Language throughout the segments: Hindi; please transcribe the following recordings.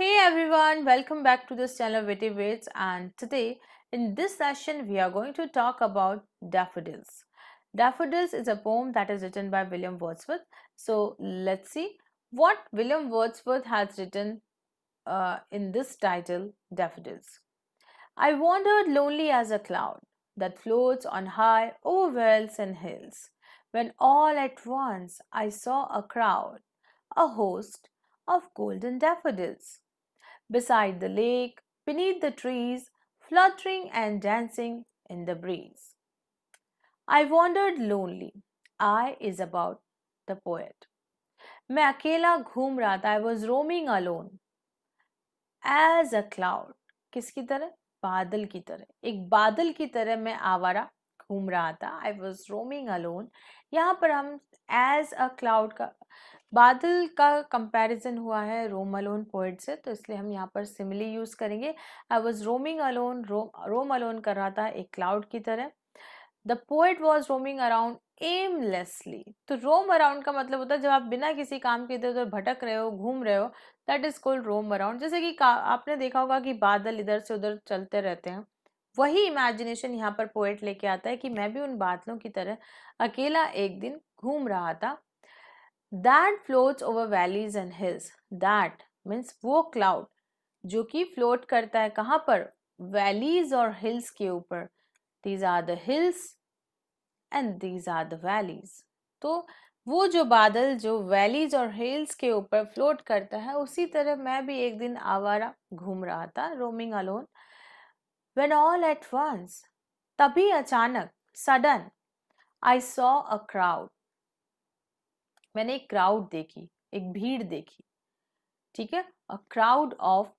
Hey everyone, welcome back to this channel Witty Wits and today in this session we are going to talk about Daffodils. Daffodils is a poem that is written by William Wordsworth. So let's see what William Wordsworth has written uh, in this title Daffodils. I wandered lonely as a cloud that floats on high over vales and hills when all at once I saw a crowd, a host of golden daffodils beside the lake, beneath the trees, fluttering and dancing in the breeze. I wandered lonely. I is about the poet. मैं अकेला घूम रहा था I was roaming alone as a cloud किसकी तरह बादल की तरह एक बादल की तरह मैं आवारा घूम रहा था आई वॉज रोमिंग अलोन यहाँ पर हम एज अ क्लाउड का बादल का कंपैरिजन हुआ है रोम अलोन पोइट से तो इसलिए हम यहाँ पर सिमिली यूज़ करेंगे I was roaming alone roam alone कर रहा था एक क्लाउड की तरह the poet was roaming around aimlessly तो रोम अराउंड का मतलब होता है जब आप बिना किसी काम के इधर उधर भटक रहे हो घूम रहे हो that is called roam around जैसे कि आपने देखा होगा कि बादल इधर से उधर चलते रहते हैं वही इमेजिनेशन यहाँ पर पोइट लेके आता है कि मैं भी उन बादलों की तरह अकेला एक दिन घूम रहा था that floats over valleys and hills that means वो क्लाउड जो कि फ्लोट करता है कहाँ पर वैलीज और हिल्स के ऊपर these are the hills and these are the valleys तो वो जो बादल जो वैलीज और हिल्स के ऊपर फ्लोट करता है उसी तरह मैं भी एक दिन आवारा घूम रहा था roaming alone when all at once तभी अचानक sudden I saw a crowd मैंने एक क्राउड देखी एक भीड़ देखी ठीक है अ क्राउड ऑफ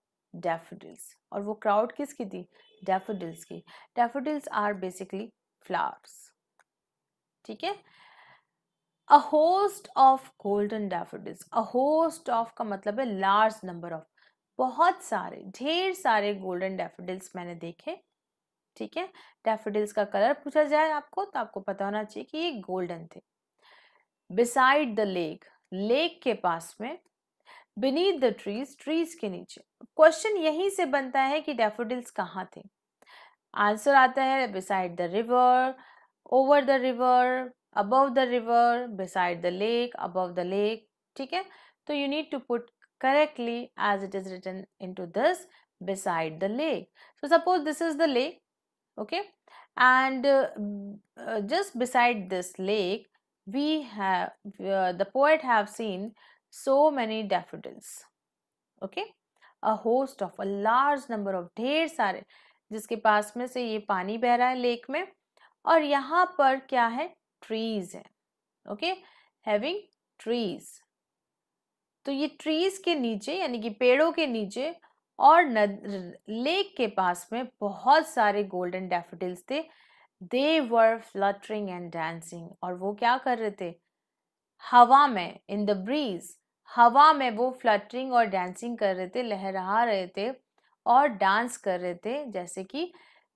डैफोडिल्स और वो क्राउड किसकी थी डैफोडिल्स की डैफोडिल्स आर बेसिकली फ्लावर्स ठीक है a host of golden daffodils a host of का मतलब है लार्ज नंबर ऑफ बहुत सारे ढेर सारे गोल्डन डैफोडिल्स मैंने देखे ठीक है डैफोडिल्स का कलर पूछा जाए आपको तो आपको पता होना चाहिए कि ये गोल्डन थे बिसाइड द लेक लेक के पास में बिनीथ द ट्रीज ट्रीज के नीचे क्वेश्चन यहीं से बनता है कि डेफोडिल्स कहाँ थे आंसर आता है beside the river over the river above the river beside the lake above the lake ठीक है तो you need to put correctly as it is written into this beside the lake so suppose this is the lake okay and just beside this lake we have uh, the poet have seen so many daffodils okay a host of a large number of ढेर सारे जिसके पास में से ये पानी बह रहा है लेक में और यहाँ पर क्या है ट्रीज है ओके हैविंग ट्रीज तो ये ट्रीज के नीचे यानी कि पेड़ों के नीचे और नद, लेक के पास में बहुत सारे गोल्डन डेफिडिल्स थे they were fluttering and dancing और वो क्या कर रहे थे हवा में इन द ब्रीज हवा में वो फ्लटरिंग और डांसिंग कर रहे थे लहरा रहे थे और डांस कर रहे थे जैसे कि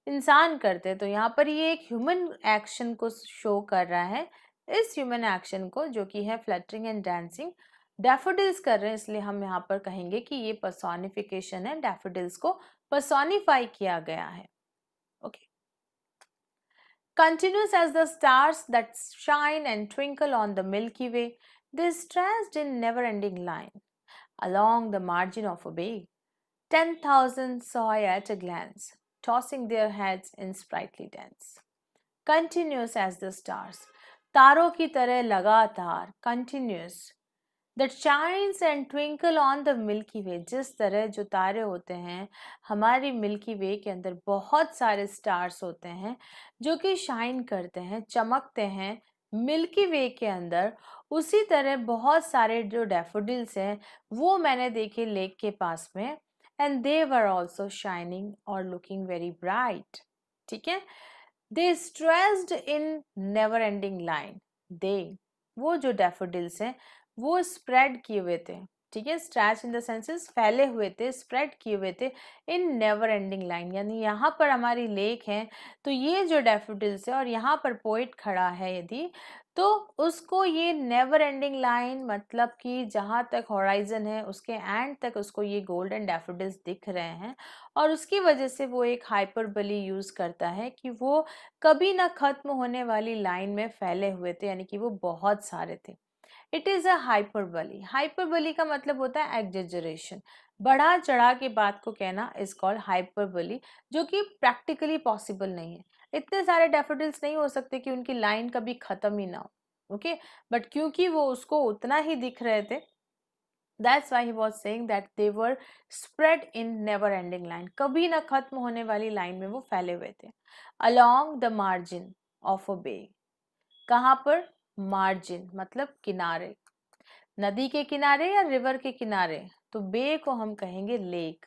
इंसान करते तो यहाँ पर ये एक ह्यूमन एक्शन को शो कर रहा है इस ह्यूमन एक्शन को जो कि है फ्लटरिंग एंड डांसिंग डेफोडिल्स कर रहे हैं इसलिए हम यहाँ पर कहेंगे कि ये पर्सोनिफिकेशन है डेफोडिल्स को पर्सोनिफाई किया गया है okay okay. Continuous as the stars that shine and twinkle on the Milky Way, they stretched in never-ending line along the margin of a bay. Ten thousand saw at a glance, tossing their heads in sprightly dance. Continuous as the stars, taro ki तरह लगातार continuous that shines and twinkle on the milky way जिस तरह जो तारे होते हैं हमारी मिल्की वे के अंदर बहुत सारे स्टार्स होते हैं जो कि शाइन करते हैं चमकते हैं मिल्की वे के अंदर उसी तरह बहुत सारे जो डेफोडिल्स हैं वो मैंने देखे लेक के पास में and they were also shining और लुकिंग वेरी ब्राइट ठीक है they stretched in never ending line they वो जो डेफोडिल्स हैं वो स्प्रेड किए हुए थे ठीक है स्ट्रैच इन द सेंसेस फैले हुए थे स्प्रेड किए हुए थे इन नेवर एंडिंग लाइन यानी यहाँ पर हमारी लेक है तो ये जो डेफोडिल्स है और यहाँ पर पोइट खड़ा है यदि तो उसको ये नेवर एंडिंग लाइन मतलब कि जहाँ तक हॉराइजन है उसके एंड तक उसको ये गोल्डन डेफिडल्स दिख रहे हैं और उसकी वजह से वो एक हाइपरबली यूज़ करता है कि वो कभी ना ख़त्म होने वाली लाइन में फैले हुए थे यानी कि वो बहुत सारे थे it is a hyperbole hyperbole का मतलब होता है एग्जेजरेशन बढ़ा चढ़ा के बात को कहना इज कॉल्ड हाइपरबली जो कि प्रैक्टिकली पॉसिबल नहीं है इतने सारे डेफिडल्स नहीं हो सकते कि उनकी लाइन कभी ख़त्म ही ना हो ओके बट क्योंकि वो उसको उतना ही दिख रहे थे that's why he was saying that they were spread in never ending line कभी ना खत्म होने वाली लाइन में वो फैले हुए थे along the margin of a bay कहाँ पर मार्जिन मतलब किनारे नदी के किनारे या रिवर के किनारे तो बे को हम कहेंगे लेक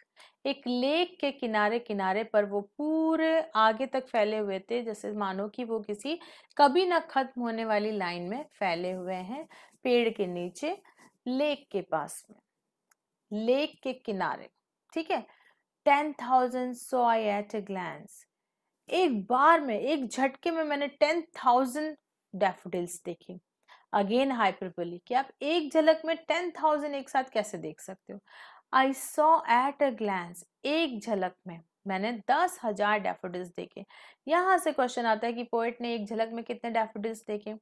एक लेक के किनारे किनारे पर वो पूरे आगे तक फैले हुए थे जैसे मानो कि वो किसी कभी ना खत्म होने वाली लाइन में फैले हुए हैं पेड़ के नीचे लेक के पास में लेक के किनारे ठीक है ten thousand saw I at a glance एक बार में एक झटके में मैंने टेन थाउजेंड डेफोडिल्स देखें अगेन हाइपरबोली कि आप एक झलक में टेन थाउजेंड एक साथ कैसे देख सकते हो I saw at a glance एक झलक में मैंने दस हजार डेफोडिल्स देखे यहाँ से क्वेश्चन आता है कि पोएट ने एक झलक में कितने डेफोडिल्स देखे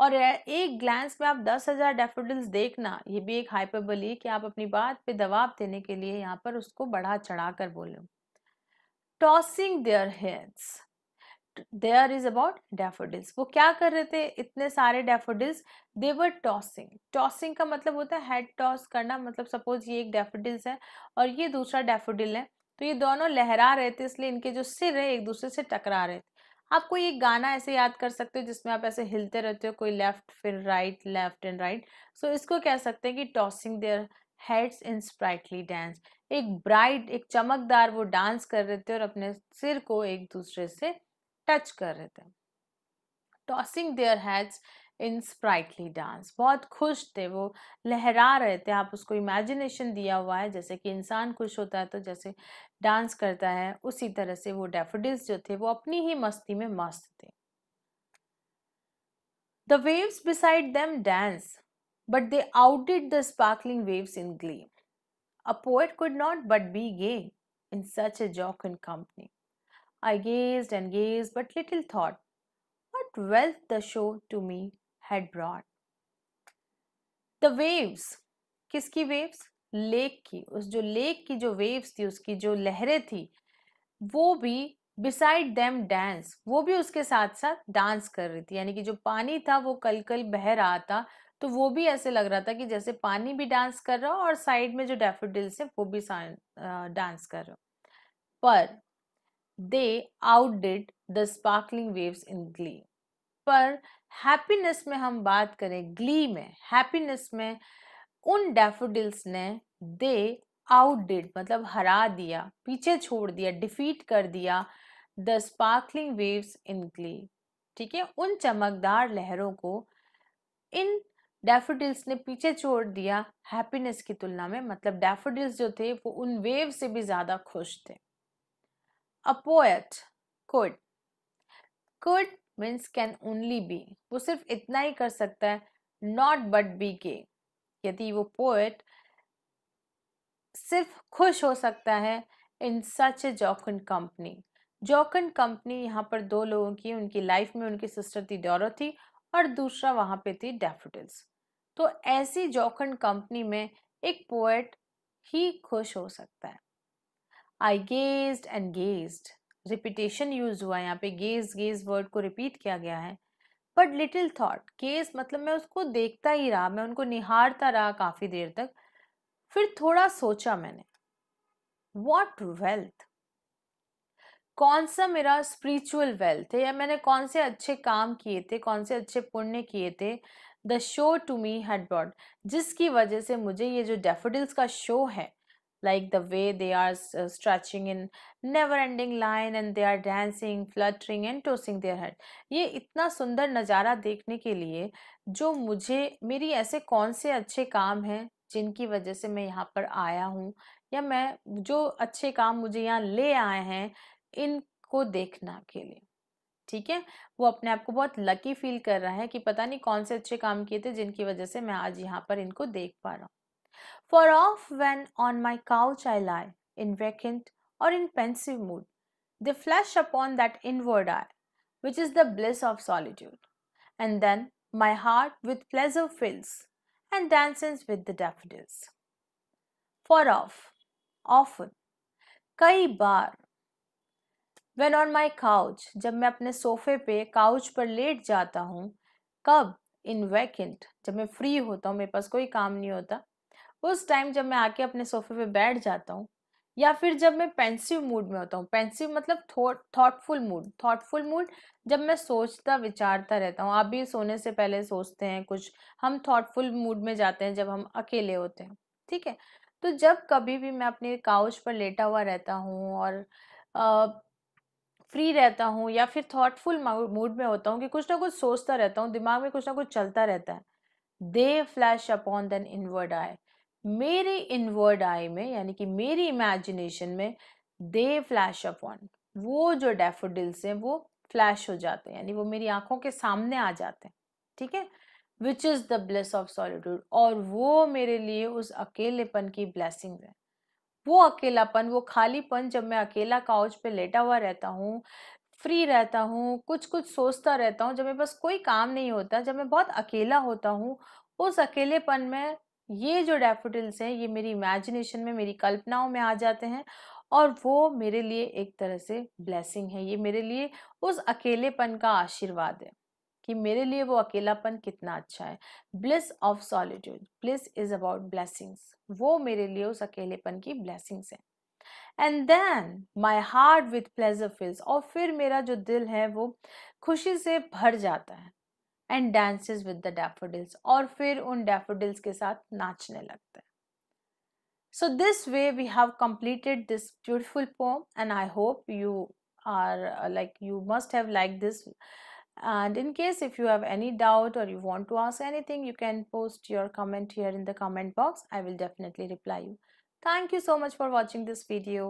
और एक ग्लैंस में आप दस हजार डेफोडिल्स देखना ये भी एक हाइपरबली कि आप अपनी बात पे दबाव देने के लिए यहाँ पर उसको बढ़ा चढ़ा कर बोलो tossing their heads there is about daffodils वो क्या कर रहे थे इतने सारे डेफोडिल्स देवर टॉसिंग टॉसिंग का मतलब होता है हेड टॉस करना मतलब सपोज ये एक डेफोडिल्स है और ये दूसरा डेफोडिल है तो ये दोनों लहरा रहे थे इसलिए इनके जो सिर है एक दूसरे से टकरा रहे थे आप कोई एक गाना ऐसे याद कर सकते हो जिसमें आप ऐसे हिलते रहते हो कोई लेफ्ट फिर right left and right so इसको कह सकते हैं कि tossing their heads in sprightly dance एक ब्राइट एक चमकदार वो डांस कर रहे थे और अपने सिर को एक दूसरे से टच कर रहे थे tossing their heads in sprightly dance बहुत खुश थे वो लहरा रहे थे आप उसको इमेजिनेशन दिया हुआ है जैसे कि इंसान खुश होता है तो जैसे डांस करता है उसी तरह से वो डेफोडिल्स जो थे वो अपनी ही मस्ती में मस्त थे the waves beside them dance but they outdid the sparkling waves in glee a poet could not but be gay in such a jocund company I gazed and gazed, but little thought what wealth the show to me had brought. The waves, किसकी waves? लेक की उस जो लेक की जो वेव्स थी उसकी जो लहरें थी वो भी बिसाइड them डांस वो भी उसके साथ साथ डांस कर रही थी यानी कि जो पानी था वो कल कल बह रहा था तो वो भी ऐसे लग रहा था कि जैसे पानी भी डांस कर रहा हो और साइड में जो डेफोडिल्स है वो भी डांस कर रहा हो पर they outdid the sparkling waves in glee पर हैप्पीनेस में हम बात करें ग्ली में हैप्पीनेस में उन डेफोडिल्स ने दे आउटडिड मतलब हरा दिया पीछे छोड़ दिया डिफीट कर दिया the sparkling waves in glee ठीक है उन चमकदार लहरों को इन डेफोडिल्स ने पीछे छोड़ दिया हैप्पीनेस की तुलना में मतलब डेफोडिल्स जो थे वो उन वेव से भी ज़्यादा खुश थे a poet could could means can only be वो सिर्फ इतना ही कर सकता है नॉट बट बी के यदि वो poet सिर्फ खुश हो सकता है इन सच ए जॉकन कंपनी जॉकन कंपनी यहाँ पर दो लोगों की उनकी लाइफ में उनकी सिस्टर थी डोरो थी और दूसरा वहाँ पे थी डेफिडल्स तो ऐसी जॉकन कंपनी में एक पोएट ही खुश हो सकता है I gazed and gazed repetition use हुआ है यहाँ पे गेज गेज वर्ड को रिपीट किया गया है बट लिटिल थाट गेज मतलब मैं उसको देखता ही रहा मैं उनको निहारता रहा काफ़ी देर तक फिर थोड़ा सोचा मैंने वॉट वेल्थ कौन सा मेरा स्पिरिचुअल वेल्थ है या मैंने कौन से अच्छे काम किए थे कौन से अच्छे पुण्य किए थे the show to me had brought जिसकी वजह से मुझे ये जो डेफोडिल्स का शो है like the way they are uh, stretching in never ending line and they are dancing fluttering and tossing their head ये इतना सुंदर नज़ारा देखने के लिए जो मुझे मेरी ऐसे कौन से अच्छे काम हैं जिनकी वजह से मैं यहाँ पर आया हूँ या मैं जो अच्छे काम मुझे यहाँ ले आए हैं इनको देखना के लिए ठीक है वो अपने आप को बहुत लकी फील कर रहा है कि पता नहीं कौन से अच्छे काम किए थे जिनकी वजह से मैं आज यहाँ पर इनको देख पा रहा हूँ For off when on my couch I lie, in vacant or in pensive mood, they flash upon that inward eye, which is the bliss of solitude. And then my heart with pleasure fills and dances with the daffodils. For off, often, कई बार when on my couch, जब मैं अपने sofa पे couch पर लेट जाता हूँ कब in vacant, जब मैं free होता हूँ मेरे पास कोई काम नहीं होता उस टाइम जब मैं आके अपने सोफे पे बैठ जाता हूँ या फिर जब मैं पेंसिव मूड में होता हूँ पेंसिव मतलब थॉटफुल मूड थॉटफुल मूड जब मैं सोचता विचारता रहता हूँ आप भी सोने से पहले सोचते हैं कुछ हम थॉटफुल मूड में जाते हैं जब हम अकेले होते हैं ठीक है तो जब कभी भी मैं अपने काउच पर लेटा हुआ रहता हूँ और आ, फ्री रहता हूँ या फिर थॉटफुल मूड में होता हूँ कि कुछ ना कुछ सोचता रहता हूँ दिमाग में कुछ ना कुछ चलता रहता है they flash upon then inward eye मेरी इनवर्ड आई में यानी कि मेरी इमेजिनेशन में दे फ्लैश ऑन वो जो डेफोडिल्स हैं वो फ्लैश हो जाते हैं यानी वो मेरी आंखों के सामने आ जाते हैं ठीक है which is the bliss of solitude और वो मेरे लिए उस अकेलेपन की ब्लेसिंग है वो अकेलापन वो खालीपन जब मैं अकेला काउच पे लेटा हुआ रहता हूँ फ्री रहता हूँ कुछ कुछ सोचता रहता हूँ जब मेरे पास कोई काम नहीं होता जब मैं बहुत अकेला होता हूँ उस अकेलेपन में ये जो डैफोडिल्स हैं ये मेरी इमेजिनेशन में मेरी कल्पनाओं में आ जाते हैं और वो मेरे लिए एक तरह से ब्लेसिंग है ये मेरे लिए उस अकेलेपन का आशीर्वाद है कि मेरे लिए वो अकेलापन कितना अच्छा है bliss of solitude bliss is about blessings वो मेरे लिए उस अकेलेपन की ब्लेसिंग्स हैं and then my heart with pleasure fills और फिर मेरा जो दिल है वो खुशी से भर जाता है And dances with the daffodils, or, फिर उन डैफोडिल्स के साथ नाचने लगता so this way we have completed this beautiful poem and i hope you are uh, like you must have liked this and in case if you have any doubt or you want to ask anything you can post your comment here in the comment box i will definitely reply you thank you so much for watching this video